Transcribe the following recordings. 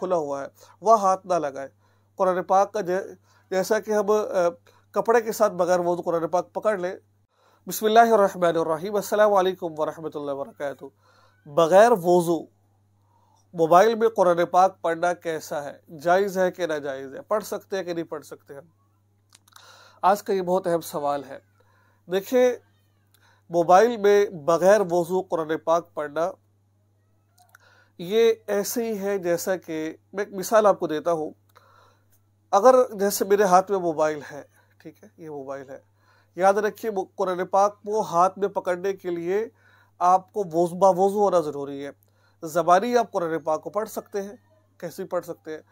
खुला हुआ है वह हाथ ना लगाए कुरान पाक का जैसा कि हम कपड़े के साथ बगैर वो तो कुरान पाक पकड़ लें बसमिल्लर अल्लाम वरहमल वर्क बग़ैर वज़ू मोबाइल में कुरान पाक पढ़ना कैसा है जायज़ है कि ना जायज़ है पढ़ सकते हैं कि नहीं पढ़ सकते हम आज का ये बहुत अहम सवाल है देखिए मोबाइल में बग़ैर वज़ू कुरान पाक पढ़ना ये ऐसे ही है जैसा कि मैं एक मिसाल आपको देता हूँ अगर जैसे मेरे हाथ में मोबाइल है ठीक है ये मोबाइल है याद रखिए कुरान पाक को हाथ में पकड़ने के लिए आपको वोजबा वोजू होना ज़रूरी है ज़बानी आप कुरान पाक को पढ़ सकते हैं कैसे पढ़ सकते हैं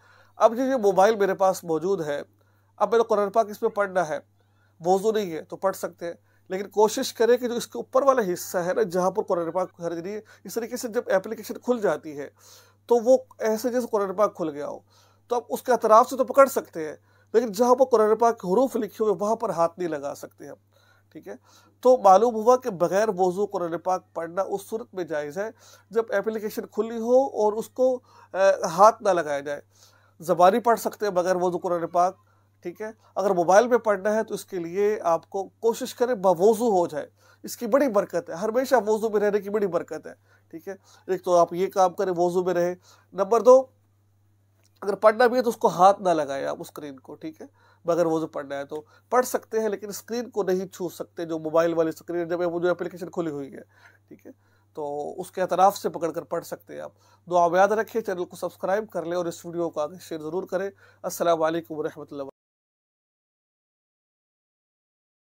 अब जो ये मोबाइल मेरे पास मौजूद है अब मेरे कुरान पाक इसमें पढ़ना है वोजू नहीं है तो पढ़ सकते हैं लेकिन कोशिश करें कि जो इसके ऊपर वाला हिस्सा है ना जहाँ पर कुरान पाक रही है इस तरीके से जब एप्लीकेशन खुल जाती है तो वो ऐसे जैसे कुरान पाक खुल गया हो तो आप उसके अतराफ से तो पकड़ सकते हैं लेकिन जहाँ पर कुरान पाक हरूफ लिखे हुए वहाँ पर हाथ नहीं लगा सकते हम ठीक है तो मालूम हुआ कि बगैर वजू कुरान पाक पढ़ना उस सूरत में जायज़ है जब एप्लीकेशन खुली हो और उसको हाथ ना लगाया जाए जबानी पढ़ सकते हैं बगैर वजू कुरान पाक ठीक है अगर मोबाइल पे पढ़ना है तो इसके लिए आपको कोशिश करें बावजू हो जाए इसकी बड़ी बरकत है हमेशा वजू में रहने की बड़ी बरकत है ठीक है एक तो आप ये काम करें वजू में रहे नंबर दो अगर पढ़ना भी है तो उसको हाथ ना लगाए आप स्क्रीन को ठीक है मगर वो जो पढ़ना है तो पढ़ सकते हैं लेकिन स्क्रीन को नहीं छू सकते जो मोबाइल वाली स्क्रीन जब वो जो एप्लीकेशन खुली हुई है ठीक है तो उसके अतराफ से पकड़ कर पढ़ सकते हैं आप दो आप याद रखिए चैनल को सब्सक्राइब कर लें और इस वीडियो को आगे शेयर ज़रूर करें असल वरहमल